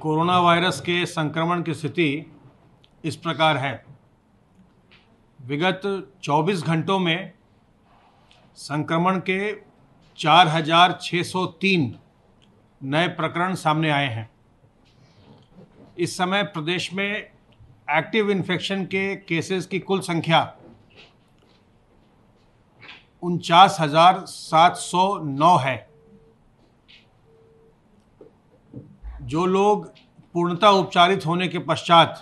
corona virus के संक्रमण की स्थिति इस प्रकार है विगत 24 घंटों में संक्रमण के 4,603 नए प्रकरण सामने आए हैं इस समय प्रदेश में एक्टिव इन्फेक्शन के केसेस की कुल संख्या उनचास हज़ार सात सौ नौ है जो लोग पूर्णतः उपचारित होने के पश्चात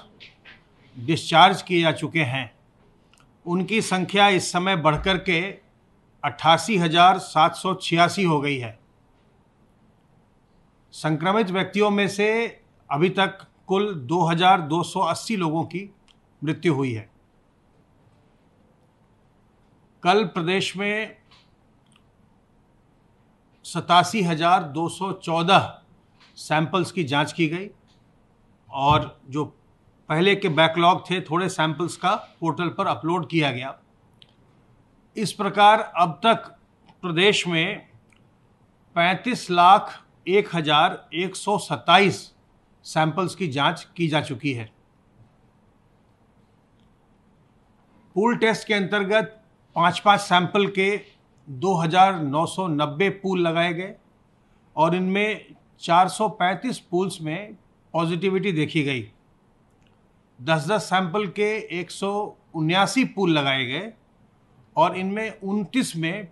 डिस्चार्ज किए जा चुके हैं उनकी संख्या इस समय बढ़कर के अट्ठासी हजार सात सौ छियासी हो गई है संक्रमित व्यक्तियों में से अभी तक कुल 2,280 लोगों की मृत्यु हुई है कल प्रदेश में सतासी हजार दो सौ चौदह सैंपल्स की जांच की गई और जो पहले के बैकलॉग थे थोड़े सैंपल्स का पोर्टल पर अपलोड किया गया इस प्रकार अब तक प्रदेश में पैंतीस लाख एक हज़ार एक सौ सत्ताईस सैंपल्स की जांच की जा चुकी है पूल टेस्ट के अंतर्गत पाँच पाँच सैंपल के दो हज़ार नौ सौ नब्बे पूल लगाए गए और इनमें 435 पूल्स में पॉजिटिविटी देखी गई 10-10 सैंपल के एक पूल लगाए गए और इनमें 29 में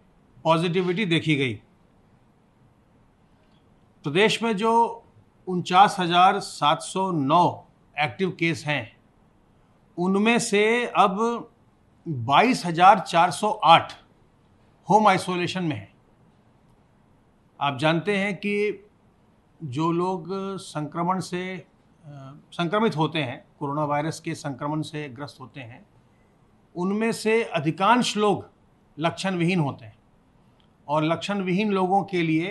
पॉजिटिविटी देखी गई प्रदेश में जो उनचास हज़ार सात सौ नौ एक्टिव केस हैं उनमें से अब बाईस हज़ार चार सौ आठ होम आइसोलेशन में हैं आप जानते हैं कि जो लोग संक्रमण से संक्रमित होते हैं कोरोना वायरस के संक्रमण से ग्रस्त होते हैं उनमें से अधिकांश लोग लक्षण विहीन होते हैं और लक्षण विहीन लोगों के लिए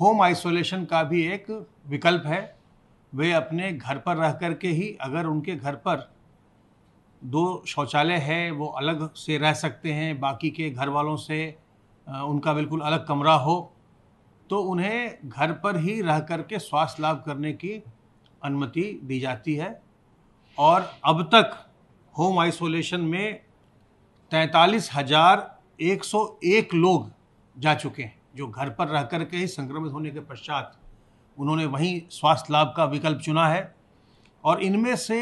होम आइसोलेशन का भी एक विकल्प है वे अपने घर पर रह कर के ही अगर उनके घर पर दो शौचालय है वो अलग से रह सकते हैं बाकी के घर वालों से उनका बिल्कुल अलग कमरा हो तो उन्हें घर पर ही रह करके स्वास्थ्य लाभ करने की अनुमति दी जाती है और अब तक होम आइसोलेशन में तैंतालीस हजार एक सौ एक लोग जा चुके हैं जो घर पर रह कर के ही संक्रमित होने के पश्चात उन्होंने वहीं स्वास्थ्य लाभ का विकल्प चुना है और इनमें से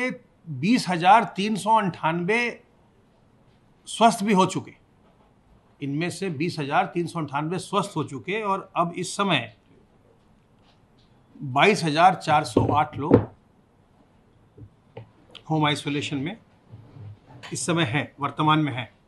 बीस हजार तीन सौ अंठानवे स्वस्थ भी हो चुके इनमें से बीस हजार तीन सौ अंठानवे स्वस्थ हो चुके और अब इस समय बाईस हजार चार सौ आठ लोग होम आइसोलेशन में इस समय हैं वर्तमान में हैं